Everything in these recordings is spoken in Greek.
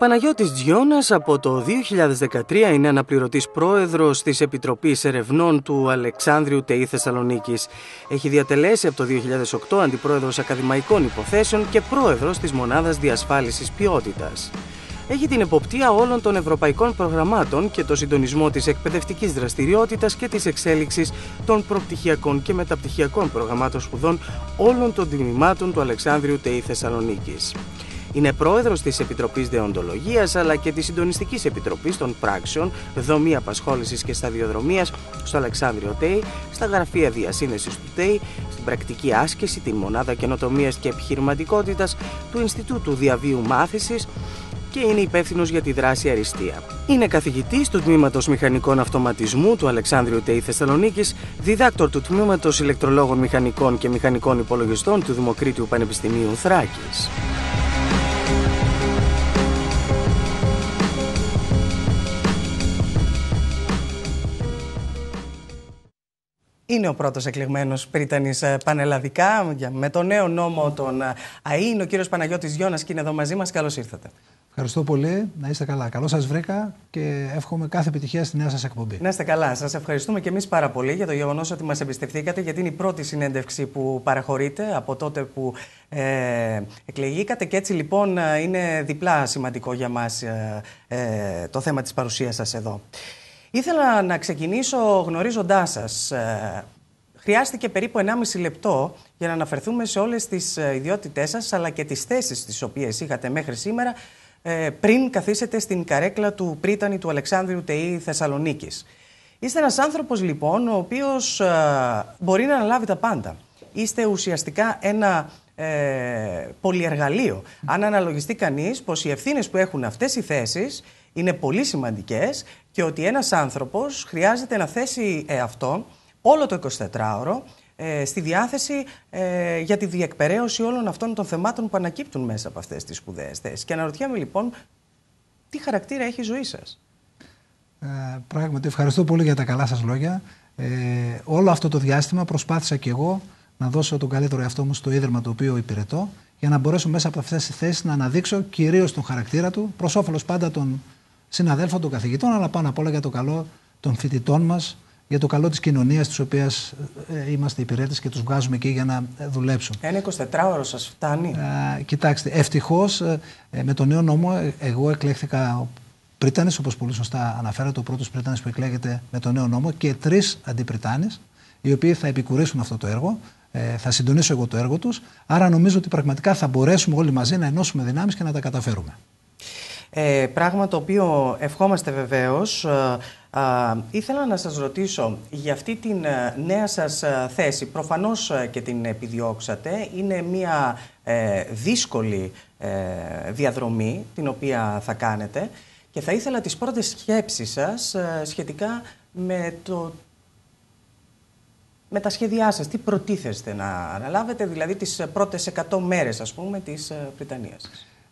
Παναγιώτης Τζιώνας από το 2013 είναι αναπληρωτής πρόεδρος της Επιτροπής Ερευνών του Αλεξάνδριου ΤΕΗ Θεσσαλονίκης. Έχει διατελέσει από το 2008 αντιπρόεδρος ακαδημαϊκών υποθέσεων και πρόεδρος της Μονάδας Διασφάλισης Ποιότητας. Έχει την εποπτεία όλων των ευρωπαϊκών προγραμμάτων και το συντονισμό της εκπαιδευτικής δραστηριότητας και της εξέλιξης των προπτυχιακών και μεταπτυχιακών προγραμμάτων σπουδών όλων των τμήματων του Αλεξάνδριου ΤΕΗ Θεσσαλονίκης. Είναι πρόεδρος της Επιτροπής Δεοντολογίας αλλά και της Συντονιστικής Επιτροπής των Πράξεων Δομή Απασχόλησης και Σταδιοδρομίας στο Αλεξάνδριο ΤΕΙ, στα γραφεία Διασύνεση του ΤΕΙ, στην πρακτική άσκηση, τη μονάδα καινοτομίας και επιχειρηματικότητας του Ινστιτούτου Διαβίου Μάθησης και είναι υπεύθυνος για τη δράση Αριστεία. Είναι καθηγητής του τμήματος Μηχανικών Αυτοματισμού του Αλεξάνδριου ΤΕΙ Θεσσαλονίκης, διδάκτορ του τμήματος Ηλεκτρολόγων Μηχανικών και Μηχανικών Υπολογιστών του Δημοκρίτου Πανεπιστημίου Θράκης. είναι ο πρώτος εκλεγμένος πρίτανης ε, πανελλαδικά. Με το νέο νόμο των ε, ΑΕΝ, ο κύριος Παναγιώτης Γιώνας και είναι εδώ μαζί μας. Καλώς ήρθατε. Ευχαριστώ πολύ. Να είστε καλά. Καλώ σας βρήκα και εύχομαι κάθε επιτυχία στη νέα σας εκπομπή. Να είστε καλά. Σας ευχαριστούμε και εμείς πάρα πολύ για το γεγονός ότι μας εμπιστευτήκατε, γιατί είναι η πρώτη συνέντευξη που παραχωρείτε από τότε που ε, εκλεγήκατε. Και έτσι λοιπόν ε, είναι διπλά σημαντικό για μας το θέμα της παρουσίας σας εδώ. Ήθελα να ξεκινήσω γνωρίζοντάς σας. Ε, χρειάστηκε περίπου 1,5 λεπτό για να αναφερθούμε σε όλες τις ε, ιδιότητε σας, αλλά και τις θέσεις τις οποίες είχατε μέχρι σήμερα ε, πριν καθίσετε στην καρέκλα του Πρίτανη του Αλεξάνδρου Τεή Θεσσαλονίκης. Είστε ένας άνθρωπος λοιπόν ο οποίος μπορεί να αναλάβει τα πάντα. Είστε ουσιαστικά ένα ε, πολυεργαλείο. Αν αναλογιστεί κανείς πως οι ευθύνες που έχουν αυτές οι θέσεις είναι πολύ σημαντικές και ότι ένας άνθρωπος χρειάζεται να θέσει ε, αυτό όλο το 24ωρο ε, στη διάθεση ε, για τη διεκπαιρέωση όλων αυτών των θεμάτων που ανακύπτουν μέσα από αυτές τις σπουδαίες θέσεις. Και αναρωτιέμαι λοιπόν, τι χαρακτήρα έχει η ζωή σας. Ε, πράγματι, ευχαριστώ πολύ για τα καλά σας λόγια. Ε, όλο αυτό το διάστημα προσπάθησα και εγώ να δώσω τον καλύτερο εαυτό μου στο ίδρυμα το οποίο υπηρετώ για να μπορέσω μέσα από αυτές τις θέσεις να αναδείξω κυρίως τον χαρακτήρα του, προς όφελος πάντα των συναδέλφων των καθηγητών, αλλά πάνω απ' όλα για το καλό των φοιτητών μας, για το καλό της κοινωνίας της οποίας ε, ε, είμαστε υπηρέτες και τους βγάζουμε εκεί για να ε, δουλέψουν. Ένα 24ωρο σας φτάνει. Ε, κοιτάξτε, ευτυχώς με τον νέο νόμο, εγώ εκλέχθηκα πρίτανης, όπως πολύ σωστά αναφέρατε, ο πρώτος πρίτανης που εκλέγεται με τον νέο νόμο και τρεις αντιπριτάνες, οι οποίοι θα επικουρήσουν αυτό το έργο. θα συντονίσω εγώ το έργο τους. Άρα νομίζω ότι πραγματικά θα μπορέσουμε όλοι μαζί να ενώσουμε δυνάμεις και να τα καταφέρουμε. Ε, πράγμα το οποίο ευχόμαστε βεβαίως. Ε, ε, ήθελα να σας ρωτήσω για αυτή την ε, νέα σας θέση. Προφανώς και την επιδιώξατε. Είναι μια δύσκολη διαδρομή την οποία θα κάνετε και θα ήθελα τις πρώτες σκέψεις σας σχετικά με, το, με τα σχέδιά σας. Τι προτίθεστε να αναλάβετε, δηλαδή τις πρώτες 100 μέρες ας πούμε της Βρυτανίας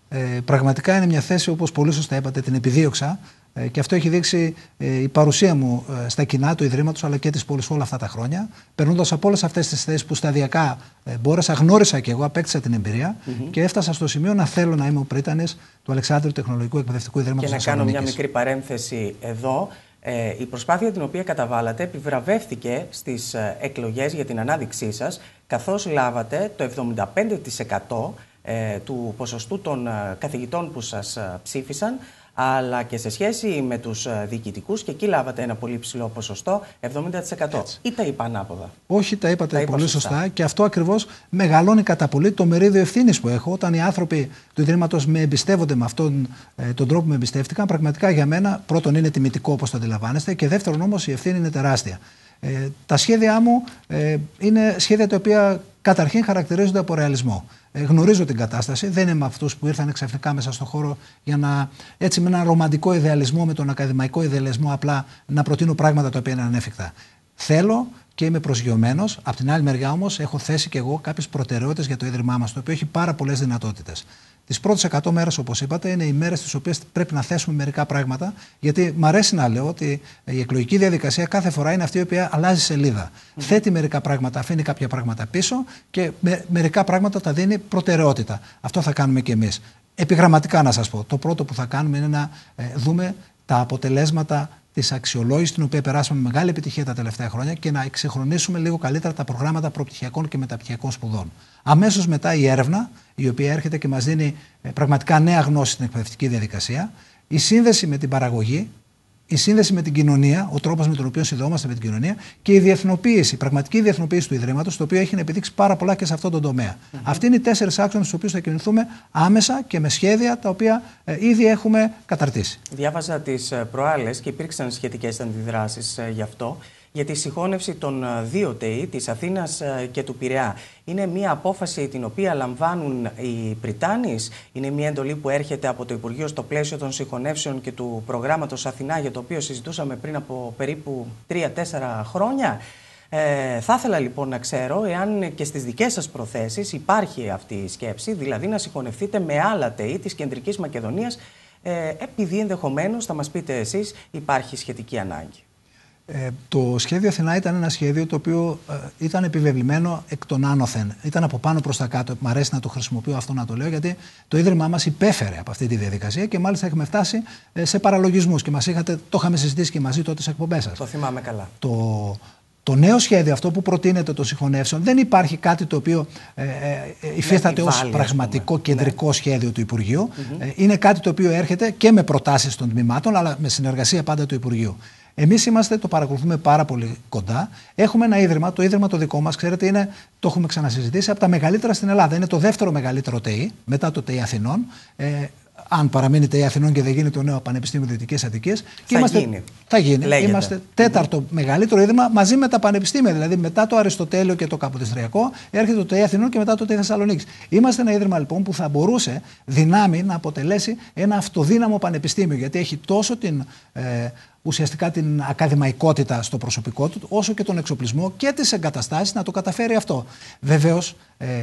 ε, πραγματικά είναι μια θέση, όπως πολύ σωστά είπατε, την επιδίωξα ε, και αυτό έχει δείξει ε, η παρουσία μου ε, στα κοινά του Ιδρύματος αλλά και της πόλης όλα αυτά τα χρόνια. Περνώντας από όλες αυτές τις θέσεις που σταδιακά ε, μπόρεσα, γνώρισα και εγώ, απέκτησα την εμπειρια και έφτασα στο σημείο να θέλω να είμαι ο πρίτανης του Αλεξάνδρου Τεχνολογικού Εκπαιδευτικού Ιδρύματος Και να κάνω μια μικρή παρένθεση εδώ. η προσπάθεια την οποία καταβάλατε επιβραβεύτηκε στις εκλογές για την ανάδειξή σας καθώς λάβατε το 75% ε, του ποσοστού των ε, καθηγητών που σας ε, ψήφισαν αλλά και σε σχέση με τους διοικητικούς και εκεί λάβατε ένα πολύ ψηλό ποσοστό, 70% Έτσι. ή τα είπα ανάποδα. Όχι, τα είπατε πολύ σωστά. και αυτό ακριβώς μεγαλώνει κατά πολύ το μερίδιο ευθύνης που έχω όταν οι άνθρωποι του Ιδρύματος με εμπιστεύονται με αυτόν τον τρόπο που με εμπιστεύτηκαν. Πραγματικά για μένα πρώτον είναι τιμητικό όπως το αντιλαμβάνεστε και δεύτερον όμως η ευθύνη είναι τεράστια. Ε, τα σχέδιά μου ε, είναι σχέδια τα οποία καταρχήν χαρακτηρίζονται από ρεαλισμό. Ε, γνωρίζω την κατάσταση, δεν είμαι αυτού που ήρθαν ξαφνικά μέσα στον χώρο για να έτσι με έναν ρομαντικό ιδεαλισμό, με τον ακαδημαϊκό ιδεαλισμό, απλά να προτείνω πράγματα τα οποία είναι ανέφικτα. Θέλω και είμαι προσγειωμένος. Απ' την άλλη μεριά όμως έχω θέσει και εγώ κάποιες προτεραιότητες για το ίδρυμά μας, το οποίο έχει πάρα πολλές δυνατότητες. Τις πρώτες 100 μέρες, όπως είπατε, είναι οι μέρες στι οποίες πρέπει να θέσουμε μερικά πράγματα. Γιατί μου αρέσει να λέω ότι η εκλογική διαδικασία κάθε φορά είναι αυτή η οποία αλλάζει σελίδα. Mm. Θέτει μερικά πράγματα, αφήνει κάποια πράγματα πίσω και μερικά πράγματα τα δίνει προτεραιότητα. Αυτό θα κάνουμε κι εμείς. Επιγραμματικά να σας πω. Το πρώτο που θα κάνουμε είναι να ε, δούμε τα αποτελέσματα της αξιολόγησης, την οποία περάσαμε με μεγάλη επιτυχία τα τελευταία χρόνια και να εξυγχρονίσουμε λίγο καλύτερα τα προγράμματα προπτυχιακών και μεταπτυχιακών σπουδών. Αμέσως μετά η έρευνα, η οποία έρχεται και μας δίνει ε, πραγματικά νέα γνώση στην εκπαιδευτική διαδικασία, η σύνδεση με την παραγωγή, η σύνδεση με την κοινωνία, ο τρόπος με τον οποίο συνδεόμαστε με την κοινωνία και η διεθνοποίηση, η πραγματική διεθνοποίηση του Ιδρύματος, το οποίο έχει επιδείξει πάρα πολλά και σε αυτόν τον τομέα. Αυτοί είναι οι τέσσερις άξονες στους οποίους θα κινηθούμε άμεσα και με σχέδια τα οποία ε, ήδη έχουμε καταρτήσει. Διάβαζα τις ε, προάλλες και υπήρξαν σχετικές αντιδράσεις ε, γι' αυτό για τη συγχώνευση των ε, δύο ΤΕΗ, της Αθήνας ε, και του Πειραιά. Είναι μια απόφαση την οποία λαμβάνουν οι Πριτάνεις, είναι μια εντολή που έρχεται από το Υπουργείο στο πλαίσιο των συγχωνεύσεων και του προγράμματος Αθηνά, για το οποίο συζητούσαμε πριν από περίπου 3-4 χρόνια. Ε, θα ήθελα λοιπόν να ξέρω εάν και στις δικές σας προθέσεις υπάρχει αυτή η σκέψη, δηλαδή να συγχωνευτείτε με άλλα ΤΕΙ της Κεντρικής Μακεδονίας, ε, επειδή ενδεχομένως, θα μας πείτε εσείς, υπάρχει σχετική ανάγκη. Ε, το σχέδιο Αθηνά ήταν ένα σχέδιο το οποίο ε, ήταν επιβεβλημένο εκ των άνωθεν. Ήταν από πάνω προς τα κάτω. Μ' αρέσει να το χρησιμοποιώ αυτό να το λέω, γιατί το Ίδρυμά μας υπέφερε από αυτή τη διαδικασία και μάλιστα έχουμε φτάσει ε, σε παραλογισμούς. Και μας είχατε, το είχαμε συζητήσει και μαζί τότε σε εκπομπές σας. Το θυμάμαι καλά. Το, το νέο σχέδιο, αυτό που προτείνεται των συγχωνεύσεων, δεν υπάρχει κάτι το οποίο ε, ε, ε υφίσταται ως πραγματικό ναι. κεντρικό σχέδιο του Υπουργείου. είναι κάτι το οποίο έρχεται και με προτάσεις των τμήματων, αλλά με συνεργασία πάντα του Υπουργείου. Εμείς είμαστε, το παρακολουθούμε πάρα πολύ κοντά. Έχουμε ένα ίδρυμα, το ίδρυμα το δικό μας, ξέρετε, είναι, το έχουμε ξανασυζητήσει, από τα μεγαλύτερα στην Ελλάδα. Είναι το δεύτερο μεγαλύτερο ΤΕΙ, μετά το ΤΕΙ Αθηνών. Ε, αν παραμείνει ΤΕΙ Αθηνών και δεν γίνει το νέο Πανεπιστήμιο Δυτικής Αττικής. Θα είμαστε, γίνει. Θα γίνει. Λέγεται. Είμαστε τέταρτο μεγαλύτερο ίδρυμα μαζί με τα πανεπιστήμια. Δηλαδή μετά το Αριστοτέλειο και το Καποδιστριακό έρχεται το ΤΕΙ Αθηνών και μετά το ΤΕΙ Θεσσαλονίκης. Είμαστε ένα ίδρυμα λοιπόν που θα μπορούσε δυνάμει να αποτελέσει ένα αυτοδύναμο πανεπιστήμιο γιατί έχει τόσο την. Ε, ουσιαστικά την ακαδημαϊκότητα στο προσωπικό του, όσο και τον εξοπλισμό και τις εγκαταστάσεις να το καταφέρει αυτό. Βεβαίως,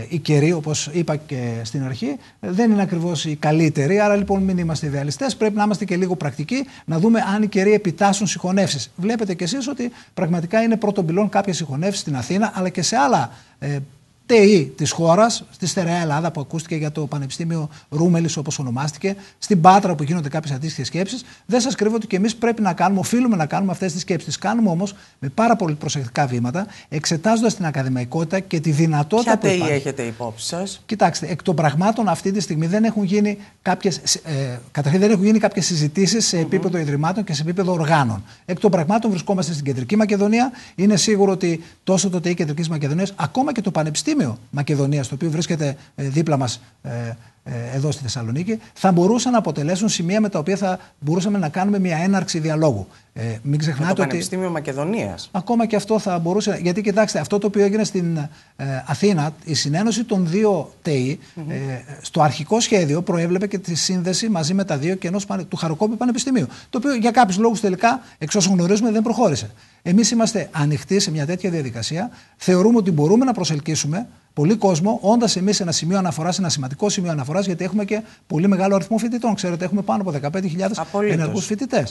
η ε, καιροί, όπως είπα και στην αρχή, δεν είναι ακριβώς η καλύτερη. Άρα λοιπόν, μην είμαστε ιδεαλιστές. Πρέπει να είμαστε και λίγο πρακτικοί, να δούμε αν οι καιροί επιτάσσουν συγχωνεύσεις. Βλέπετε κι εσείς ότι πραγματικά είναι πρώτον πυλών κάποιες συγχωνεύσεις στην Αθήνα, αλλά και σε άλλα ε, ΤΕΗ της χώρας, στη στερεά Ελλάδα που ακούστηκε για το Πανεπιστήμιο Ρούμελης, όπως ονομάστηκε, στην Πάτρα που γίνονται κάποιες αντίστοιχες σκέψεις. Δεν σας κρύβω ότι και εμείς πρέπει να κάνουμε, οφείλουμε να κάνουμε αυτές τις σκέψεις. κάνουμε όμως με πάρα πολύ προσεκτικά βήματα, εξετάζοντας την ακαδημαϊκότητα και τη δυνατότητα Ποια που ΤΕΗ έχετε υπόψη σας. Κοιτάξτε, εκ των πραγμάτων αυτή τη στιγμή δεν έχουν γίνει κάποιες. Ε, καταρχήν δεν έχουν γίνει κάποιες συζητήσεις σε επίπεδο mm -hmm. ιδρυμάτων και σε επίπεδο οργάνων. Εκ των πραγμάτων βρισκόμαστε στην Κεντρική Μακεδονία. Είναι σίγουρο ότι τόσο το ΤΕΗ Κεντρικής Μακεδονίας, ακόμα και το Πανεπιστήμιο Πανεπιστήμιο Μακεδονίας, το οποίο βρίσκεται ε, δίπλα μας ε, ε, εδώ στη Θεσσαλονίκη, θα μπορούσαν να αποτελέσουν σημεία με τα οποία θα μπορούσαμε να κάνουμε μια έναρξη διαλόγου. Ε, μην ξεχνάτε ότι. το Πανεπιστήμιο ότι. Μακεδονίας. Ακόμα και αυτό θα μπορούσε. Γιατί κοιτάξτε, αυτό το οποίο έγινε στην ε, Αθήνα, η συνένωση των δύο ΤΕΙ, ε, στο αρχικό σχέδιο προέβλεπε και τη σύνδεση μαζί με τα δύο και ενός του Χαροκόπη Πανεπιστημίου. Το οποίο για κάποιους λόγους τελικά, εξ όσων γνωρίζουμε, δεν προχώρησε. Εμείς είμαστε ανοιχτοί σε μια τέτοια διαδικασία. Θεωρούμε ότι μπορούμε να προσελκύσουμε πολύ κόσμο, όντας εμείς ένα σημείο αναφοράς, ένα σημαντικό σημείο αναφοράς, γιατί έχουμε και πολύ μεγάλο αριθμό φοιτητών. Ξέρετε, έχουμε πάνω από 15.000 ενεργούς φοιτητές.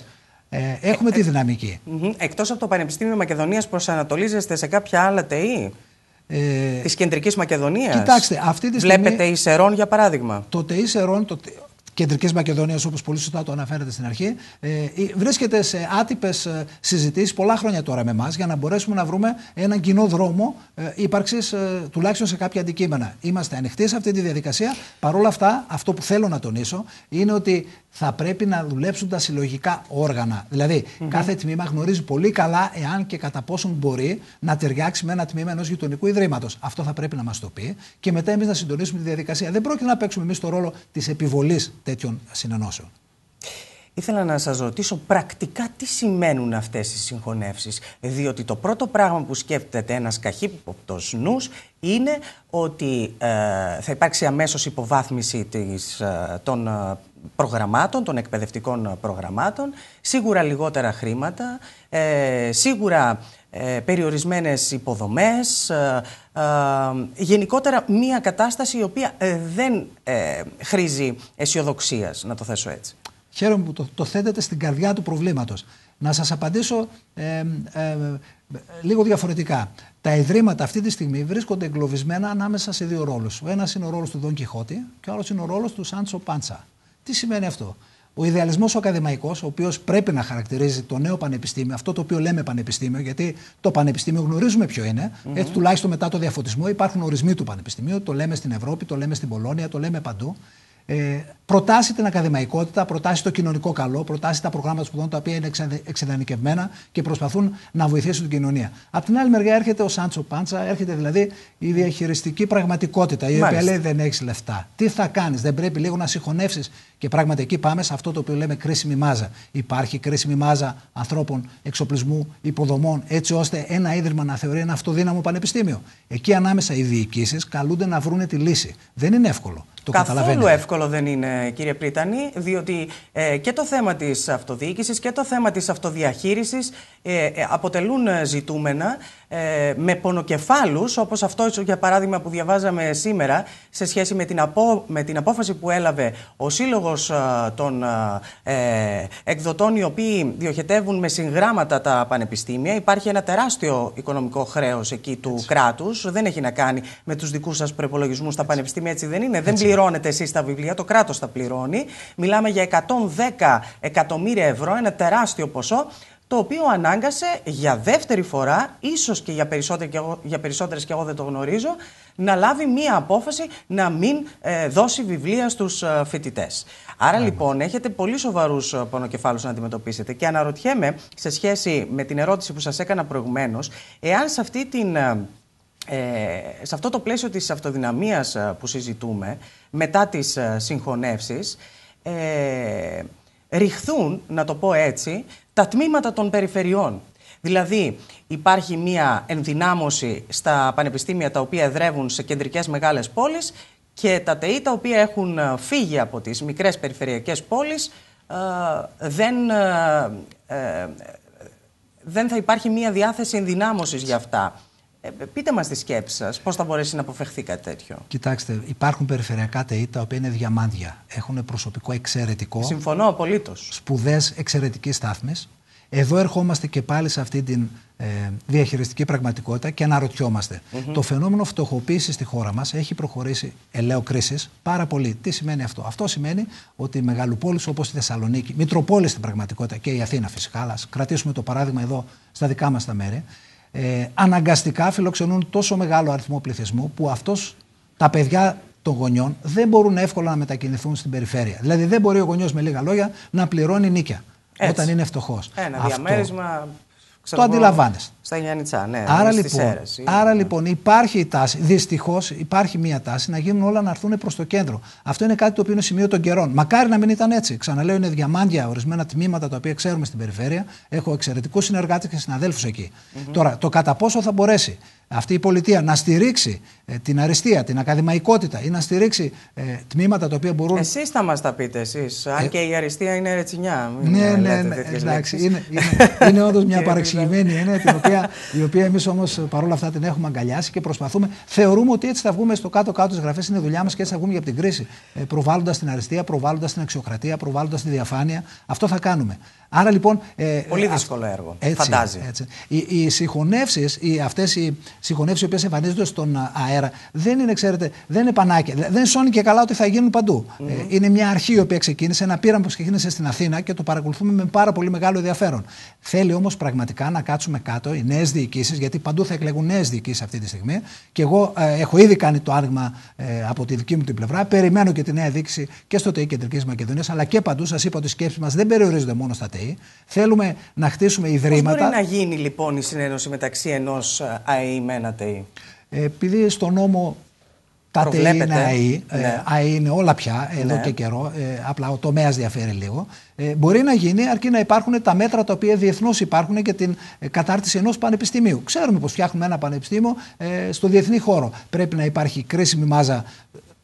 έχουμε ε, τη δυναμική. Ε, Εκτός από το Πανεπιστήμιο Μακεδονίας προσανατολίζεστε σε κάποια άλλα ΤΕΗ ε, της Κεντρικής Μακεδονίας. Κοιτάξτε, αυτή τη στιγμή... Βλέπετε Ισερών για παράδειγμα. Το ΤΕΗ Ισερών, το, Κεντρική Μακεδονίας, όπως πολύ σωστά το αναφέρατε στην αρχή, ε, ε, βρίσκεται σε άτυπες συζητήσεις πολλά χρόνια τώρα με εμάς για να μπορέσουμε να βρούμε έναν κοινό δρόμο ε, ύπαρξης τουλάχιστον σε κάποια αντικείμενα. Είμαστε ανοιχτοί σε αυτή τη διαδικασία. Παρ' όλα αυτά, αυτό που θέλω να τονίσω είναι ότι θα πρέπει να δουλέψουν τα συλλογικά όργανα. Δηλαδή, κάθε τμήμα γνωρίζει πολύ καλά εάν και κατά πόσον μπορεί να ταιριάξει με ένα τμήμα ενός γειτονικού ιδρύματος. Αυτό θα πρέπει να μας το πει και μετά εμείς να συντονίσουμε τη διαδικασία. Δεν πρόκειται να παίξουμε εμείς το ρόλο της επιβολής τέτοιων συνενώσεων. Ήθελα να σας ρωτήσω πρακτικά τι σημαίνουν αυτές οι συγχωνεύσεις. Διότι το πρώτο πράγμα που σκέφτεται ένας καχύποπτος νους είναι ότι ε, θα υπάρξει αμέσως υποβάθμιση της, ε, των ε, προγραμμάτων, των εκπαιδευτικών προγραμμάτων, σίγουρα λιγότερα χρήματα, ε, σίγουρα ε, περιορισμένες υποδομές, γενικότερα μία κατάσταση η οποία δεν χρήζει αισιοδοξίας, να το θέσω έτσι. Χαίρομαι που το, το θέτετε στην καρδιά του προβλήματος. Να σας απαντήσω ε, ε, λίγο διαφορετικά. Τα ιδρύματα αυτή τη στιγμή βρίσκονται εγκλωβισμένα ανάμεσα σε δύο ρόλους. Ο ένας είναι ο ρόλος του Δον Κιχώτη και ο άλλος είναι ο ρόλος του Σάντσο Πάντσα. Τι σημαίνει αυτό. Ο ιδεαλισμός ο ακαδημαϊκός, ο οποίος πρέπει να χαρακτηρίζει το νέο πανεπιστήμιο, αυτό το οποίο λέμε πανεπιστήμιο, γιατί το πανεπιστήμιο γνωρίζουμε ποιο είναι. Mm-hmm. Έτσι, τουλάχιστον μετά το διαφωτισμό, υπάρχουν ορισμοί του πανεπιστημίου. Το λέμε στην Ευρώπη, το λέμε στην Πολώνια, το λέμε παντού. Ε, προτάσει την ακαδημαϊκότητα, προτάσει το κοινωνικό καλό, προτάσει τα προγράμματα σπουδών τα οποία είναι εξεδανικευμένα και προσπαθούν να βοηθήσουν την κοινωνία. Απ' την άλλη μεριά έρχεται ο Σάντσο Πάντσα, έρχεται δηλαδή η διαχειριστική πραγματικότητα, η οποία λέει δεν έχεις λεφτά. Τι θα κάνεις, δεν πρέπει λίγο να συγχωνεύσεις και πράγματι εκεί πάμε σε αυτό το οποίο λέμε κρίσιμη μάζα. Υπάρχει κρίσιμη μάζα ανθρώπων, εξοπλισμού, υποδομών, έτσι ώστε ένα ίδρυμα να θεωρεί ένα αυτοδύναμο πανεπιστήμιο. Εκεί ανάμεσα οι διοικήσεις καλούνται να βρουν τη λύση. Δεν είναι εύκολο. Το Καθόλου Εύκολο εύκολο δεν είναι, κύριε Πρίτανη, διότι ε, και το θέμα της αυτοδιοίκησης και το θέμα της αυτοδιαχείρισης ε, ε, αποτελούν ζητούμενα ε, με πονοκεφάλους, όπως αυτό για παράδειγμα που διαβάζαμε σήμερα σε σχέση με την, με την απόφαση που έλαβε ο Σύλλογος ε, των ε, ε, εκδοτών οι οποίοι διοχετεύουν με συγγράμματα τα πανεπιστήμια. Υπάρχει ένα τεράστιο οικονομικό χρέος εκεί του έτσι. κράτους. Δεν έχει να κάνει με τους δικούς σας προπολογισμούς στα πανεπιστήμια, έτσι δεν είναι. Δεν πληρώνετε εσείς τα βιβλία, το κράτος τα πληρώνει. Μιλάμε για 110 εκατομμύρια ευρώ, ένα τεράστιο ποσό το οποίο ανάγκασε για δεύτερη φορά, ίσως και για, για περισσότερες και εγώ δεν το γνωρίζω, να λάβει μία απόφαση να μην ε, δώσει βιβλία στους ε, φοιτητές. Άρα ναι. λοιπόν έχετε πολύ σοβαρούς ε, πονοκεφάλους να αντιμετωπίσετε και αναρωτιέμαι σε σχέση με την ερώτηση που σας έκανα προηγουμένως, εάν σε αυτή την... Ε, ε, σε αυτό το πλαίσιο της αυτοδυναμίας που συζητούμε μετά τις συγχωνεύσεις ε, ρηχθούν, να το πω έτσι, τα τμήματα των περιφερειών. Δηλαδή υπάρχει μια ενδυνάμωση στα πανεπιστήμια τα οποία εδρεύουν σε κεντρικές μεγάλες πόλεις και τα ΤΕΙ τα οποία έχουν ε, φύγει από τις μικρές περιφερειακές πόλεις ε, δεν, ε, δεν θα υπάρχει μια διάθεση ενδυνάμωσης για αυτά. Ε, πείτε μας τη σκέψη σας, πώς θα μπορέσει να αποφευχθεί κάτι τέτοιο. Κοιτάξτε, υπάρχουν περιφερειακά ΤΕΙ τα οποία είναι διαμάντια. Έχουν προσωπικό εξαιρετικό. Συμφωνώ απολύτως. σπουδές εξαιρετική στάθμη. Εδώ ερχόμαστε και πάλι σε αυτή την ε, διαχειριστική πραγματικότητα και αναρωτιόμαστε. Το φαινόμενο φτωχοποίησης στη χώρα μας έχει προχωρήσει ελαίο κρίση πάρα πολύ. Τι σημαίνει αυτό, Αυτό σημαίνει ότι μεγαλοπόλεις όπως η Θεσσαλονίκη, Μητροπόλει στην πραγματικότητα και η Αθήνα φυσικά, αλλά κρατήσουμε το παράδειγμα εδώ στα δικά μας τα μέρη, ε, αναγκαστικά φιλοξενούν τόσο μεγάλο αριθμό πληθυσμού που αυτός, τα παιδιά των γονιών δεν μπορούν εύκολα να μετακινηθούν στην περιφέρεια. Δηλαδή δεν μπορεί ο γονιός με λίγα λόγια να πληρώνει νίκια όταν είναι φτωχός. Ένα Αυτό, διαμέρισμα... το αντιλαμβάνεστε. Στα ναι. Άρα, λοιπόν, αίρες, άρα ναι. λοιπόν υπάρχει η τάση, δυστυχώς υπάρχει μια τάση να γίνουν όλα να έρθουν προς το κέντρο. Αυτό είναι κάτι το οποίο είναι σημείο των καιρών. Μακάρι να μην ήταν έτσι. Ξαναλέω, είναι διαμάντια ορισμένα τμήματα τα οποία ξέρουμε στην περιφέρεια. Έχω εξαιρετικούς συνεργάτες και συναδέλφους εκεί. Mm-hmm. Τώρα, το κατά πόσο θα μπορέσει αυτή η πολιτεία να στηρίξει ε, την αριστεία, την ακαδημαϊκότητα ή να στηρίξει ε, τμήματα τα οποία μπορούν. Εσείς θα μας τα πείτε, εσείς. Αν ε, και η αριστεία είναι ρετσινιά. Ναι, ναι, ναι. ναι είναι, είναι, είναι όντως μια παρεξηγημένη έννοια η οποία εμείς όμως ε, παρόλα αυτά την έχουμε αγκαλιάσει και προσπαθούμε. Θεωρούμε ότι έτσι θα βγούμε στο κάτω-κάτω της γραφής. είναι δουλειά μας και έτσι θα βγούμε για την κρίση. Ε, προβάλλοντας την αριστεία, προβάλλοντας την αξιοκρατία, προβάλλοντας τη διαφάνεια. Αυτό θα κάνουμε. Άρα λοιπόν. Ε, Πολύ ε, δύσκολο έργο. Έτσι, φαντάζει. Έτσι. Οι, συγχωνεύσει, αυτές οι συγχωνεύσεις οι οποίες εμφανίζονται στον αέρα, δεν είναι, ξέρετε, δεν είναι πανάκια. Δεν σώνει και καλά ότι θα γίνουν παντού. Mm -hmm. ε, είναι μια αρχή η οποία ξεκίνησε, ένα πείραμα που ξεκίνησε στην Αθήνα και το παρακολουθούμε με πάρα πολύ μεγάλο ενδιαφέρον. Θέλει όμως πραγματικά να κάτσουμε κάτω οι νέες διοικήσεις, γιατί παντού θα εκλεγούν νέες διοικήσεις αυτή τη στιγμή. Και εγώ ε, έχω ήδη κάνει το άνοιγμα ε, από τη δική μου την πλευρά. Περιμένω και τη νέα δείξη και στο ΤΕΙ Κεντρικής Μακεδονίας, αλλά και παντού σας είπα ότι οι σκέψεις μας δεν περιορίζονται μόνο στα ΤΕΙ. Θέλουμε να χτίσουμε ιδρύματα. Πώς μπορεί να γίνει λοιπόν η συνένωση μεταξύ ενός ε, ΑΕΗ με ένα ΤΕΗ. Επειδή στο νόμο τα ΤΕΗ είναι ΑΕΗ, ΑΕΗ ναι. είναι όλα πια εδώ ναι. και καιρό, ε, απλά ο τομέας διαφέρει λίγο. Ε, μπορεί να γίνει αρκεί να υπάρχουν τα μέτρα τα οποία διεθνώς υπάρχουν για την κατάρτιση ενός πανεπιστημίου. Ξέρουμε πως φτιάχνουμε ένα πανεπιστήμιο στο διεθνή χώρο. Πρέπει να υπάρχει κρίσιμη μάζα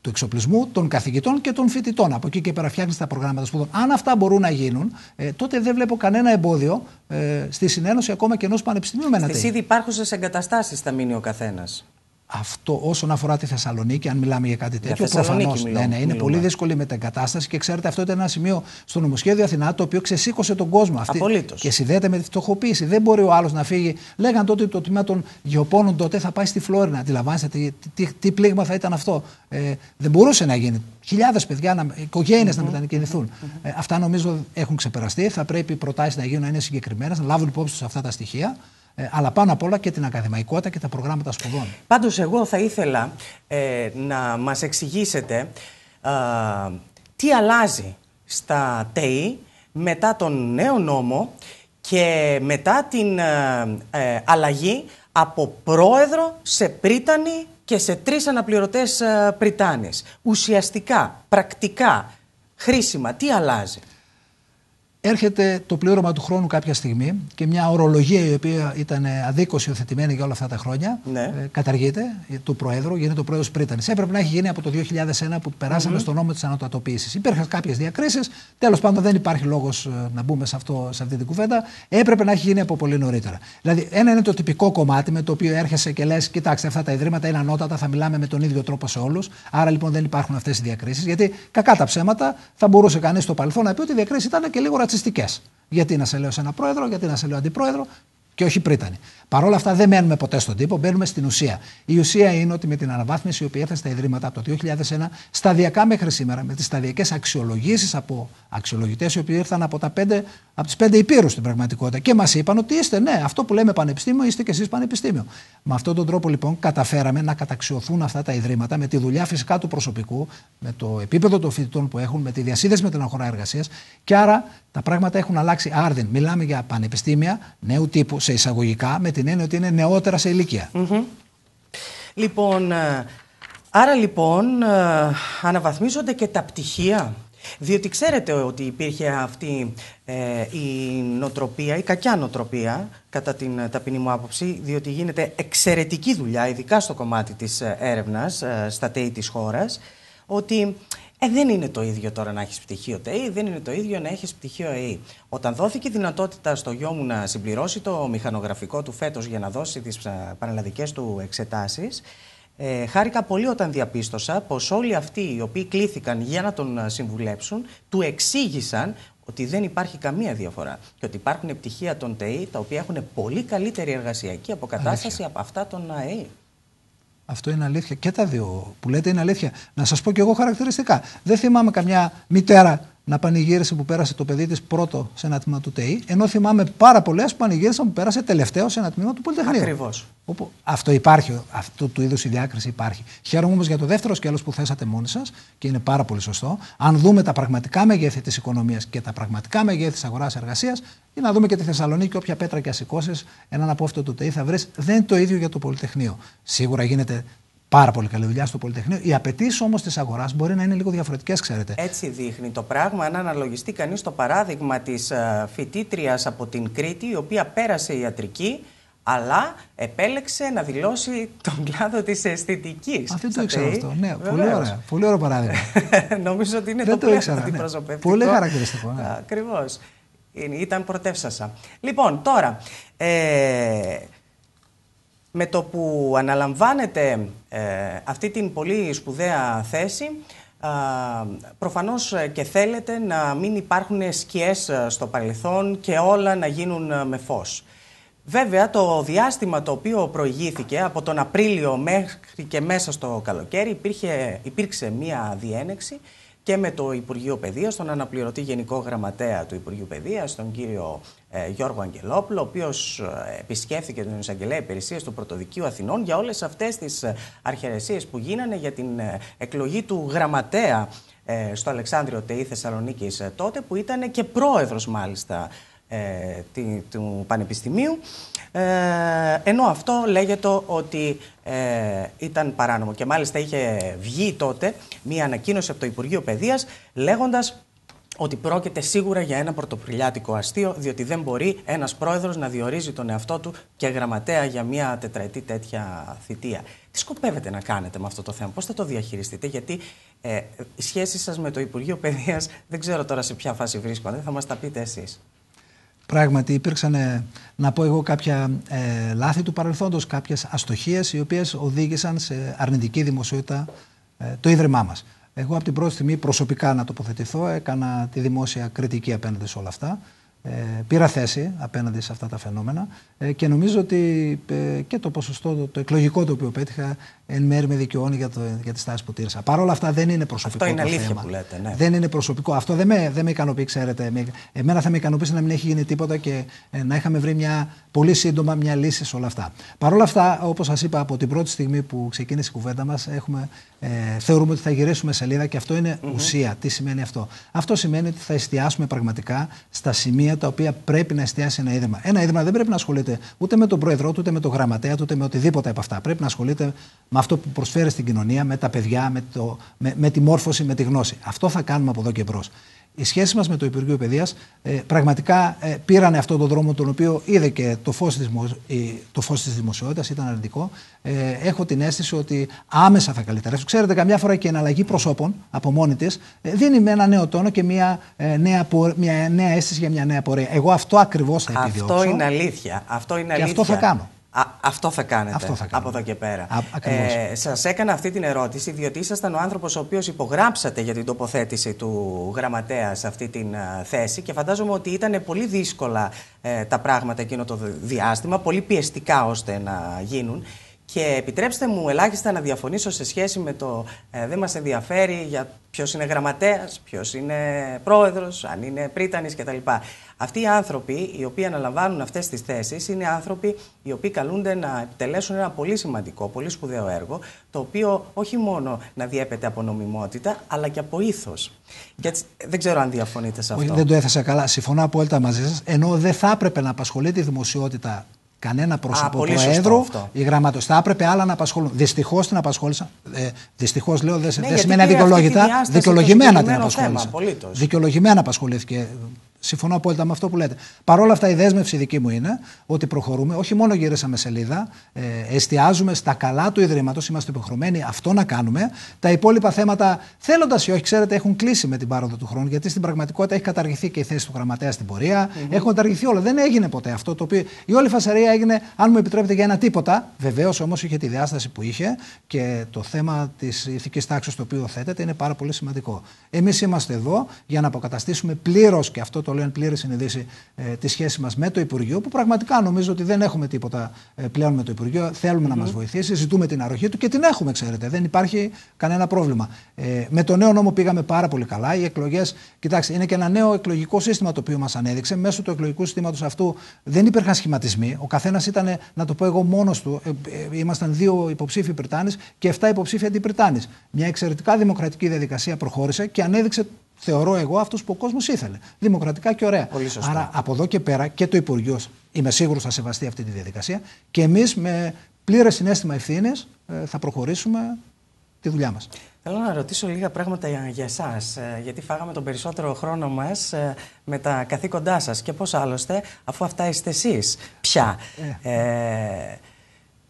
του εξοπλισμού, των καθηγητών και των φοιτητών. Από εκεί και πέρα φτιάχνεις τα προγράμματα σπουδών. Αν αυτά μπορούν να γίνουν, ε, τότε δεν βλέπω κανένα εμπόδιο ε, στη συνένωση ακόμα και ενός πανεπιστημίου με ένα τέτοιο. Στι ήδη υπάρχουσες εγκαταστάσεις θα μείνει ο καθένας αυτό όσον αφορά τη Θεσσαλονίκη, αν μιλάμε για κάτι τέτοιο, προφανώ ναι, ναι, είναι πολύ δύσκολη κατάσταση και ξέρετε, αυτό ήταν ένα σημείο στο νομοσχέδιο Αθηνά το οποίο ξεσήκωσε τον κόσμο. Αυτή Και συνδέεται με τη φτωχοποίηση. Δεν μπορεί ο άλλος να φύγει. Λέγαν τότε ότι το τμήμα των γεωπόνων τότε θα πάει στη Φλόρινα. Αντιλαμβάνεστε τι, τι, τι, πλήγμα θα ήταν αυτό. Ε, δεν μπορούσε να γίνει. Χιλιάδες παιδιά, οικογένειες να μετανικηθουν mm ε, αυτά νομίζω έχουν ξεπεραστεί. Θα πρέπει οι προτάσεις να γίνουν να είναι συγκεκριμένες, να λάβουν υπόψη τους αυτά τα στοιχεία. Ε, αλλά πάνω απ' όλα και την ακαδημαϊκότητα και τα προγράμματα σπουδών. Πάντως εγώ θα ήθελα ε, να μας εξηγήσετε τι αλλάζει στα τεί μετά τον νέο νόμο και μετά την ε, αλλαγή από πρόεδρο σε πρίτανη και σε τρεις αναπληρωτές πριτάνες. Ουσιαστικά, πρακτικά, χρήσιμα, τι αλλάζει. Έρχεται το πλήρωμα του χρόνου κάποια στιγμή και μια ορολογία η οποία ήταν αδίκως υιοθετημένη για όλα αυτά τα χρόνια ναι. ε, καταργείται ε, του Προέδρου, γίνεται ο Πρόεδρο Πρίτανης. Έπρεπε να έχει γίνει από το 2001 που περάσαμε mm-hmm. στον νόμο της ανατοτοποιήση. Υπήρχαν κάποιες διακρίσεις, τέλος πάντων δεν υπάρχει λόγος ε, να μπούμε σε, αυτό, σε αυτή την κουβέντα. Έπρεπε να έχει γίνει από πολύ νωρίτερα. Δηλαδή, ένα είναι το τυπικό κομμάτι με το οποίο έρχεσαι και λες: Κοιτάξτε, αυτά τα ιδρύματα είναι ανώτατα, θα μιλάμε με τον ίδιο τρόπο σε όλους. Άρα λοιπόν δεν υπάρχουν αυτές οι διακρίσεις. Γιατί κακά τα ψέματα θα μπορούσε κανείς στο παρελθόν να πει ότι η διακρίση ήταν και λίγο ρατσιστικές. Γιατί να σε λέω σε ένα πρόεδρο, γιατί να σε λέω αντιπρόεδρο, και όχι πρίτανη. Παρ' όλα αυτά δεν μένουμε ποτέ στον τύπο, μπαίνουμε στην ουσία. Η ουσία είναι ότι με την αναβάθμιση η οποία στα Ιδρύματα από το 2001, σταδιακά μέχρι σήμερα, με τις σταδιακές αξιολογήσεις από αξιολογητές οι οποίοι ήρθαν από, από τις πέντε υπήρους στην πραγματικότητα και μας είπαν ότι είστε, ναι, αυτό που λέμε πανεπιστήμιο, είστε κι εσείς πανεπιστήμιο. Με αυτόν τον τρόπο λοιπόν καταφέραμε να καταξιωθούν αυτά τα Ιδρύματα με τη δουλειά φυσικά του προσωπικού, με το επίπεδο των φοιτητών που έχουν, με τη διασύνδεση με την αγορά εργασίας και άρα τα πράγματα έχουν αλλάξει άρδιν. Μιλάμε για πανεπιστήμια νέου τύπου σε εισαγωγικά με την έννοια ότι είναι νεότερα σε ηλικία. Mm Λοιπόν, ε, άρα λοιπόν ε, αναβαθμίζονται και τα πτυχία. Διότι ξέρετε ότι υπήρχε αυτή ε, η νοτροπία, η κακιά νοτροπία, κατά την ταπεινή μου άποψη, διότι γίνεται εξαιρετική δουλειά, ειδικά στο κομμάτι της έρευνας, ε, στα τέη της χώρας, ότι ε, δεν είναι το ίδιο τώρα να έχεις πτυχίο ΤΕΗ, δεν είναι το ίδιο να έχεις πτυχίο ΑΕΗ. Όταν δόθηκε η δυνατότητα στο γιο μου να συμπληρώσει το μηχανογραφικό του φέτος για να δώσει τις ε, πανελλαδικέ του εξετάσεις, ε, χάρηκα πολύ όταν διαπίστωσα πως όλοι αυτοί οι οποίοι κλήθηκαν για να τον ε, συμβουλέψουν, του εξήγησαν ότι δεν υπάρχει καμία διαφορά. Και ότι υπάρχουν πτυχία των ΤΕΗ τα οποία έχουν πολύ καλύτερη εργασιακή αποκατάσταση από αυτά των ΑΕΗ. Αυτό είναι αλήθεια. Και τα δύο που λέτε είναι αλήθεια. Να σας πω κι εγώ χαρακτηριστικά. Δεν θυμάμαι καμιά μητέρα να πανηγύρισε που πέρασε το παιδί της πρώτο σε ένα τμήμα του ΤΕΙ, ενώ θυμάμαι πάρα πολλές που πανηγύρισαν που πέρασε τελευταίο σε ένα τμήμα του Πολυτεχνείου. Ακριβώς. Όπου αυτό υπάρχει, αυτού του είδους η διάκριση υπάρχει. Χαίρομαι όμως για το δεύτερο σκέλος που θέσατε μόνοι σας και είναι πάρα πολύ σωστό. Αν δούμε τα πραγματικά μεγέθη της οικονομίας και τα πραγματικά μεγέθη της αγορά-εργασία, ή να δούμε και τη Θεσσαλονίκη, όποια πέτρα και σηκώσεις, έναν απόφυτο του ΤΕΙ θα βρεις, δεν το ίδιο για το Πολυτεχνείο. Σίγουρα γίνεται Πάρα πολύ καλή δουλειά στο Πολυτεχνείο. Οι απαιτήσει όμως της αγοράς μπορεί να είναι λίγο διαφορετικές, ξέρετε. Έτσι δείχνει το πράγμα. Αν αναλογιστεί κανείς το παράδειγμα της ε, φοιτήτριας από την Κρήτη, η οποία πέρασε ιατρική, αλλά επέλεξε να δηλώσει τον κλάδο της αισθητικής. Αυτό το ήξερα αυτό. Ναι, πολύ ωραία. Πολύ ωραίο παράδειγμα. Νομίζω ότι είναι το, το ήξερα. Ναι. Πολύ χαρακτηριστικό. Ναι. Ακριβώς. Ήταν πρωτεύσασα. Λοιπόν, τώρα. Ε, με το που αναλαμβάνετε ε, αυτή την πολύ σπουδαία θέση, προφανώς ε, και θέλετε να μην υπάρχουν σκιές ε, στο παρελθόν και όλα να γίνουν με φως. Βέβαια, το διάστημα το οποίο προηγήθηκε από τον Απρίλιο μέχρι και μέσα στο καλοκαίρι υπήρχε, υπήρξε μία διένεξη και με το Υπουργείο Παιδείας, τον αναπληρωτή Γενικό Γραμματέα του Υπουργείου Παιδείας, τον κύριο ε, Γιώργο Αγγελόπουλο, ο οποίος ε, επισκέφθηκε τον Ισαγγελέα Υπηρεσίας του Πρωτοδικείου Αθηνών για όλες αυτές τις ε, αρχαιρεσίες που γίνανε για την εκλογή του γραμματέα στο Αλεξάνδριο Τεή Θεσσαλονίκη τότε, που ήταν και πρόεδρος μάλιστα ε, του Πανεπιστημίου, ε, ενώ αυτό λέγεται ότι ε, ήταν παράνομο. Και μάλιστα είχε βγει τότε μία ανακοίνωση από το Υπουργείο Παιδείας λέγοντας ότι πρόκειται σίγουρα για ένα πρωτοπριλιάτικο αστείο, διότι δεν μπορεί ένας πρόεδρος να διορίζει τον εαυτό του και γραμματέα για μια τετραετή τέτοια θητεία. Τι σκοπεύετε να κάνετε με αυτό το θέμα, πώς θα το διαχειριστείτε, γιατί ε, οι σχέσει σας με το Υπουργείο Παιδείας δεν ξέρω τώρα σε ποια φάση βρίσκονται, θα μας τα πείτε εσείς. Πράγματι υπήρξαν, ε, να πω εγώ, κάποια ε, λάθη του παρελθόντος, κάποιες αστοχίες οι οποίες οδήγησαν σε αρνητική δημοσιότητα ε, το Ίδρυμά μας. Εγώ από την πρώτη στιγμή προσωπικά να τοποθετηθώ έκανα τη δημόσια κριτική απέναντι σε όλα αυτά. Ε, πήρα θέση απέναντι σε αυτά τα φαινόμενα και νομίζω ότι και το ποσοστό, το, το εκλογικό το οποίο πέτυχα εν μέρη με δικαιώνει για, το, για τη στάση που τήρησα. Παρ' όλα αυτά δεν είναι προσωπικό. Αυτό είναι το αλήθεια θέμα. που λέτε. Ναι. Δεν είναι προσωπικό. Αυτό δεν με, δεν με ικανοποιεί, ξέρετε. Εμένα θα με ικανοποιήσει να μην έχει γίνει τίποτα και ε, να είχαμε βρει μια, πολύ σύντομα μια λύση σε όλα αυτά. Παρ' όλα αυτά, όπως σας είπα, από την πρώτη στιγμή που ξεκίνησε η κουβέντα μας, ε, θεωρούμε ότι θα γυρίσουμε σελίδα και αυτό είναι mm-hmm. ουσία. Τι σημαίνει αυτό. Αυτό σημαίνει ότι θα εστιάσουμε πραγματικά στα σημεία τα οποία πρέπει να εστιάσει ένα ίδρυμα. Ένα ίδρυμα δεν πρέπει να ασχολείται ούτε με τον πρόεδρό του, ούτε με τον γραμματέα του, ούτε με οτιδήποτε από αυτά. Πρέπει να ασχολείται με αυτό που προσφέρει στην κοινωνία, με τα παιδιά, με, το, με, με τη μόρφωση, με τη γνώση. Αυτό θα κάνουμε από εδώ και μπρος. Οι σχέσει μας με το Υπουργείο Παιδείας ε, πραγματικά ε, πήρανε αυτόν τον δρόμο, τον οποίο είδε και το φως της δημοσιότητας, ήταν αρνητικό. Ε, έχω την αίσθηση ότι άμεσα θα καλυτερεύσουν. Ξέρετε, καμιά φορά και η εναλλαγή προσώπων από μόνη της ε, δίνει με ένα νέο τόνο και μια, ε, νέα, μια νέα αίσθηση για μια νέα πορεία. Εγώ αυτό ακριβώς θα επιδιώξω. Αυτό είναι αλήθεια. Αυτό είναι αλήθεια. Και αυτό θα κάνω αυτό θα κάνετε από εδώ και πέρα. ε, σας έκανα αυτή την ερώτηση διότι ήσασταν ο άνθρωπος ο οποίος υπογράψατε για την τοποθέτηση του γραμματέα σε αυτή την θέση και φαντάζομαι ότι ήταν πολύ δύσκολα ε, τα πράγματα εκείνο το διάστημα, πολύ πιεστικά ώστε να γίνουν. Και επιτρέψτε μου ελάχιστα να διαφωνήσω σε σχέση με το ε, δεν μας ενδιαφέρει για ποιος είναι γραμματέας, ποιος είναι πρόεδρος, αν είναι πρίτανης κτλ. Αυτοί οι άνθρωποι οι οποίοι αναλαμβάνουν αυτές τις θέσεις είναι άνθρωποι οι οποίοι καλούνται να επιτελέσουν ένα πολύ σημαντικό, πολύ σπουδαίο έργο το οποίο όχι μόνο να διέπεται από νομιμότητα αλλά και από ήθος. Γιατί δεν ξέρω αν διαφωνείτε σε αυτό. Όχι, δεν το έθεσα καλά. Συμφωνώ απόλυτα μαζί σας. Ενώ δεν θα έπρεπε να απασχολεί τη δημοσιότητα κανένα πρόσωπο του ή Θα έπρεπε άλλα να απασχολούν. Δυστυχώς την απασχόλησα. Ε, Δυστυχώς λέω, δεν ναι, δε σημαίνει αδικαιολόγητα. Δικαιολογημένα την απασχόλησα. Δικαιολογημένα απασχολήθηκε Συμφωνώ απόλυτα με αυτό που λέτε. Παρ' όλα αυτά, η δέσμευση δική μου είναι ότι προχωρούμε. Όχι μόνο γυρίσαμε σελίδα, ε, εστιάζουμε στα καλά του Ιδρύματος, είμαστε υποχρεωμένοι αυτό να κάνουμε. Τα υπόλοιπα θέματα, θέλοντας ή όχι, ξέρετε, έχουν κλείσει με την πάροδο του χρόνου, γιατί στην πραγματικότητα έχει καταργηθεί και η θέση του γραμματέα στην πορεία. Έχουν καταργηθεί όλα. Δεν έγινε ποτέ αυτό. Το οποίο, η όλη φασαρία έγινε, αν μου επιτρέπετε, για ένα τίποτα. Βεβαίως όμως είχε τη διάσταση που είχε και το θέμα της ηθικής τάξης το οποίο θέτεται είναι πάρα πολύ σημαντικό. Εμείς είμαστε εδώ για να αποκαταστήσουμε πλήρως και αυτό το το λέω εν πλήρης συνειδήση, ε, τη σχέση μας με το Υπουργείο, που πραγματικά νομίζω ότι δεν έχουμε τίποτα ε, πλέον με το Υπουργείο. να μας βοηθήσει, ζητούμε την αρρωγή του και την έχουμε, ξέρετε. Δεν υπάρχει κανένα πρόβλημα. Ε, με το νέο νόμο πήγαμε πάρα πολύ καλά. Οι εκλογές, κοιτάξτε, είναι και ένα νέο εκλογικό σύστημα το οποίο μας ανέδειξε. Μέσω του εκλογικού συστήματος αυτού δεν υπήρχαν σχηματισμοί. Ο καθένας ήταν, να το πω εγώ μόνος του, ε, ήμασταν δύο υποψήφοι Πριτάνης και 7 υποψήφοι αντιπριτάνης. Μια εξαιρετικά δημοκρατική διαδικασία προχώρησε και ανέδειξε θεωρώ εγώ αυτούς που ο κόσμος ήθελε. Δημοκρατικά και ωραία. Πολύ σωστά. Άρα από εδώ και πέρα και το Υπουργείο, είμαι σίγουρος, θα σεβαστεί αυτή τη διαδικασία και εμείς με πλήρες συνέστημα ευθύνης ε, θα προχωρήσουμε τη δουλειά μας. Θέλω να ρωτήσω λίγα πράγματα για εσάς, ε, γιατί φάγαμε τον περισσότερο χρόνο μας ε, με τα καθήκοντά σας και πώς άλλωστε, αφού αυτά είστε εσείς πια. Ε.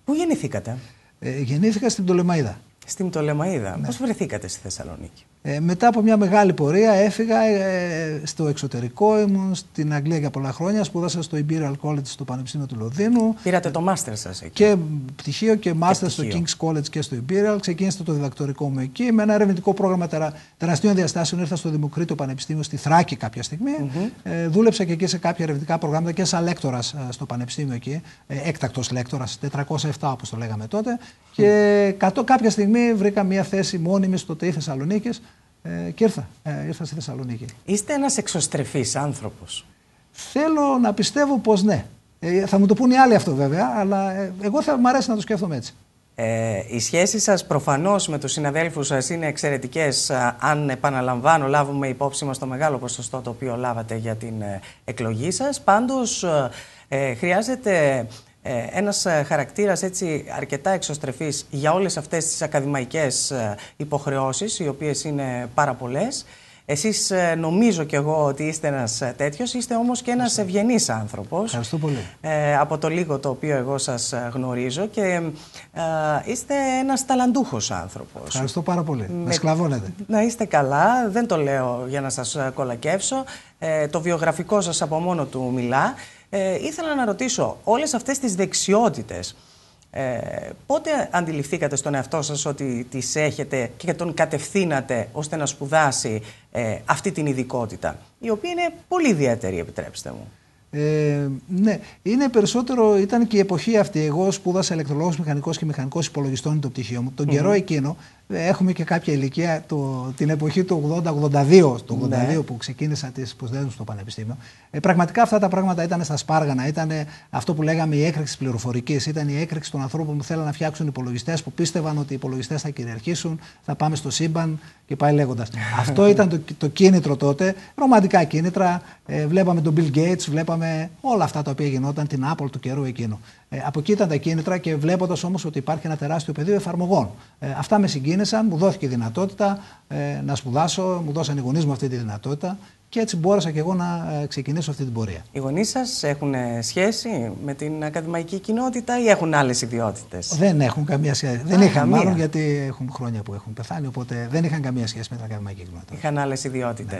πού γεννηθήκατε, ε, Γεννήθηκα στην Τολεμαίδα. Στην Τολεμαίδα. Ναι. Πώς βρεθήκατε στη Θεσσαλονίκη, ε, μετά από μια μεγάλη πορεία έφυγα ε, στο εξωτερικό, ήμουν στην Αγγλία για πολλά χρόνια, σπούδασα στο Imperial College στο Πανεπιστήμιο του Λονδίνου. Πήρατε το μάστερ σας εκεί. Και πτυχίο και μάστερ στο King's College και στο Imperial. Ξεκίνησα το διδακτορικό μου εκεί με ένα ερευνητικό πρόγραμμα τερα, τεραστίων διαστάσεων. Ήρθα στο Δημοκρίτο Πανεπιστήμιο στη Θράκη κάποια στιγμή. Ε, δούλεψα και εκεί σε κάποια ερευνητικά προγράμματα και σαν λέκτορας ε, στο Πανεπιστήμιο εκεί. Ε, Έκτακτος λέκτορας, 407 όπως το λέγαμε τότε. Και κατώ, κάποια στιγμή βρήκα μια θέση μόνιμη στο ΤΕΙ Θεσσαλονίκης ε, και ήρθα. Ε, ήρθα στη Θεσσαλονίκη. Είστε ένας εξωστρεφής άνθρωπος. Θέλω να πιστεύω πως ναι. Ε, θα μου το πούνε οι άλλοι αυτό βέβαια, αλλά ε, εγώ θα μου αρέσει να το σκέφτομαι έτσι. Ε, οι σχέσεις σας προφανώς με τους συναδέλφους σας είναι εξαιρετικές ε, αν επαναλαμβάνω λάβουμε υπόψη μας το μεγάλο ποσοστό το οποίο λάβατε για την ε, εκλογή σας. Πάντως ε, χρειάζεται ε, ένας ε, χαρακτήρας έτσι αρκετά εξωστρεφής για όλες αυτές τις ακαδημαϊκές ε, υποχρεώσεις, οι οποίες είναι πάρα πολλές. Εσείς νομίζω κι εγώ ότι είστε ένας τέτοιος, είστε όμως και ένας ευγενής άνθρωπος. Ευχαριστώ πολύ. από το λίγο το οποίο εγώ σας γνωρίζω και είστε ένας ταλαντούχος άνθρωπος. Ευχαριστώ πάρα πολύ. να Να είστε καλά, δεν το λέω για να σας κολακεύσω. το βιογραφικό σας από μόνο του μιλά. Ε, ήθελα να ρωτήσω, όλες αυτές τις δεξιότητες, ε, πότε αντιληφθήκατε στον εαυτό σας ότι τις έχετε και τον κατευθύνατε ώστε να σπουδάσει ε, αυτή την ειδικότητα, η οποία είναι πολύ ιδιαίτερη, επιτρέψτε μου. Ε, ναι, είναι περισσότερο, ήταν και η εποχή αυτή. Εγώ σπούδασα ηλεκτρολόγος μηχανικός και μηχανικός υπολογιστών, είναι το πτυχίο μου. Τον καιρό εκείνο Έχουμε και κάποια ηλικία, το, την εποχή του 80-82, το 82 που ξεκίνησα τις σπουδέ μου στο Πανεπιστήμιο. Ε, πραγματικά αυτά τα πράγματα ήταν στα σπάργανα. Ήταν αυτό που λέγαμε η έκρηξη πληροφορικής, ήταν η έκρηξη των ανθρώπων που θέλαν να φτιάξουν υπολογιστές, που πίστευαν ότι οι υπολογιστές θα κυριαρχήσουν, θα πάμε στο σύμπαν και πάει λέγοντας. αυτό ήταν το, το κίνητρο τότε, ρομαντικά κίνητρα. Ε, βλέπαμε τον Bill Gates, βλέπαμε όλα αυτά τα οποία γινόταν την Apple του καιρού εκείνου. Ε, από εκεί ήταν τα κίνητρα και βλέποντας όμως ότι υπάρχει ένα τεράστιο πεδίο εφαρμογών. Ε, αυτά με συγκίνησαν, μου δόθηκε η δυνατότητα ε, να σπουδάσω, μου δώσαν οι γονείς μου αυτή τη δυνατότητα και έτσι μπόρεσα και εγώ να ε, ξεκινήσω αυτή την πορεία. Οι γονείς σας έχουν σχέση με την ακαδημαϊκή κοινότητα ή έχουν άλλες ιδιότητες. Δεν έχουν καμία σχέση. δεν είχαν μάλλον γιατί έχουν χρόνια που έχουν πεθάνει, οπότε δεν είχαν καμία σχέση με την ακαδημαϊκή κοινότητα. Είχαν άλλες ιδιότητες.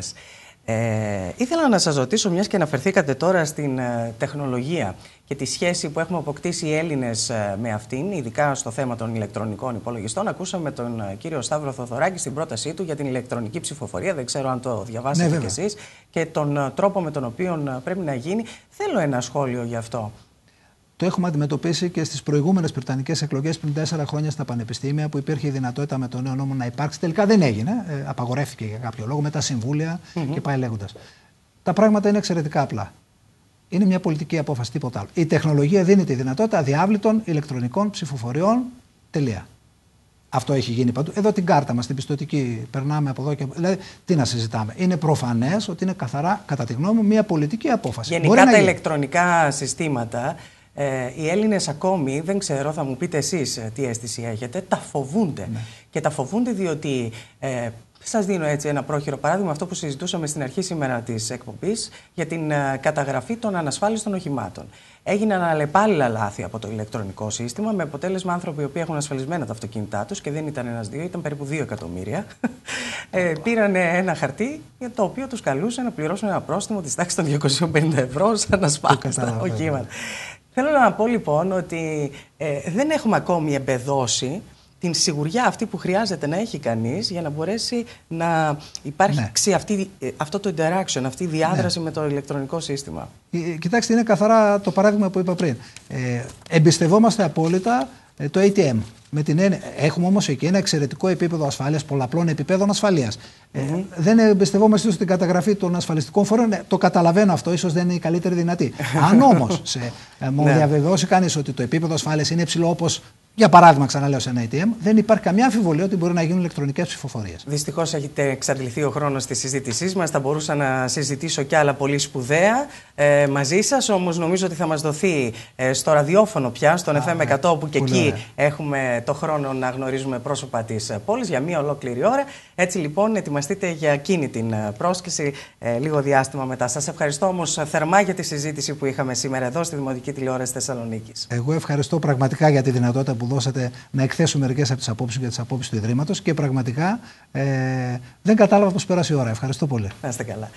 Ε, ήθελα να σας ρωτήσω, μιας και αναφερθήκατε τώρα στην τεχνολογία και τη σχέση που έχουμε αποκτήσει οι Έλληνες ε, με αυτήν, ειδικά στο θέμα των ηλεκτρονικών υπολογιστών. Ακούσαμε τον ε, κύριο Σταύρο Θοδωράκη στην πρότασή του για την ηλεκτρονική ψηφοφορία. Δεν ξέρω αν το διαβάσατε ναι, κι εσείς και τον ε, τρόπο με τον οποίο πρέπει να γίνει. Θέλω ένα σχόλιο γι' αυτό. Το έχουμε αντιμετωπίσει και στις προηγούμενες Πρετανικέ εκλογές πριν τέσσερα χρόνια στα πανεπιστήμια, που υπήρχε η δυνατότητα με τον νέο νόμο να υπάρξει. Τελικά δεν έγινε. Ε, απαγορεύτηκε για κάποιο λόγο με τα συμβούλια και πάει λέγοντας. Τα πράγματα είναι εξαιρετικά απλά είναι μια πολιτική απόφαση, τίποτα άλλο. Η τεχνολογία δίνει τη δυνατότητα αδιάβλητων ηλεκτρονικών ψηφοφοριών. Τελεία. Αυτό έχει γίνει παντού. Εδώ την κάρτα μας, την πιστοτική, περνάμε από εδώ και Δηλαδή, τι να συζητάμε. Είναι προφανές ότι είναι καθαρά, κατά τη γνώμη μου, μια πολιτική απόφαση. Γενικά τα ηλεκτρονικά συστήματα, ε, οι Έλληνες ακόμη, δεν ξέρω, θα μου πείτε εσείς ε, τι αίσθηση έχετε, τα φοβούνται. Ναι. Και τα φοβούνται διότι ε, Σας δίνω έτσι ένα πρόχειρο παράδειγμα, αυτό που συζητούσαμε στην αρχή σήμερα της εκπομπής για την ε, καταγραφή των ανασφάλιστων οχημάτων. Έγιναν αλλεπάλληλα λάθη από το ηλεκτρονικό σύστημα, με αποτέλεσμα άνθρωποι οι οποίοι έχουν ασφαλισμένα τα αυτοκίνητά τους και δεν ήταν ένα-δύο, ήταν περίπου δύο εκατομμύρια. ε, πήραν ένα χαρτί για το οποίο τους καλούσε να πληρώσουν ένα πρόστιμο της τάξης των 250 ευρώ σαν ανασφάλιστα οχήματα. Θέλω να πω λοιπόν ότι ε, δεν έχουμε ακόμη εμπεδώσει την σιγουριά αυτή που χρειάζεται να έχει κανείς για να μπορέσει να υπάρξει ναι. αυτή, ε, αυτό το interaction, αυτή η διάδραση ναι. με το ηλεκτρονικό σύστημα. Ε, ε, κοιτάξτε, είναι καθαρά το παράδειγμα που είπα πριν. Ε, εμπιστευόμαστε απόλυτα το ATM. Με την έννοια, έχουμε όμως εκεί ένα εξαιρετικό επίπεδο ασφάλειας, πολλαπλών επίπεδων ασφαλείας. Mm -hmm. ε, δεν εμπιστευόμαστε την καταγραφή των ασφαλιστικών φορέων. Ναι, το καταλαβαίνω αυτό, ίσως δεν είναι η καλύτερη δυνατή. Αν όμως ε, μου ναι. διαβεβαιώσει κανείς ότι το επίπεδο ασφάλειας είναι υψηλό όπως για παράδειγμα, ξαναλέω σε ένα ATM, δεν υπάρχει καμία αμφιβολία ότι μπορεί να γίνουν ηλεκτρονικές ψηφοφορίες. Δυστυχώς έχετε εξαντληθεί ο χρόνος της συζήτησής μας. Θα μπορούσα να συζητήσω κι άλλα πολύ σπουδαία ε, μαζί σας. Όμως νομίζω ότι θα μας δοθεί ε, στο ραδιόφωνο πια, στον FM 100, ναι. που και εκεί ναι. έχουμε το χρόνο να γνωρίζουμε πρόσωπα της ε, πόλης για μία ολόκληρη ώρα. Έτσι λοιπόν, ετοιμαστείτε για εκείνη την πρόσκληση λίγο διάστημα μετά. Σας ευχαριστώ όμως θερμά για τη συζήτηση που είχαμε σήμερα εδώ στη Δημοτική Τηλεόραση Θεσσαλονίκης. Εγώ ευχαριστώ πραγματικά για τη δυνατότητα που δώσατε να εκθέσω μερικές από τις απόψεις και τις απόψεις του Ιδρύματος και πραγματικά ε, δεν κατάλαβα πώς πέρασε η ώρα. Ευχαριστώ πολύ. καλά.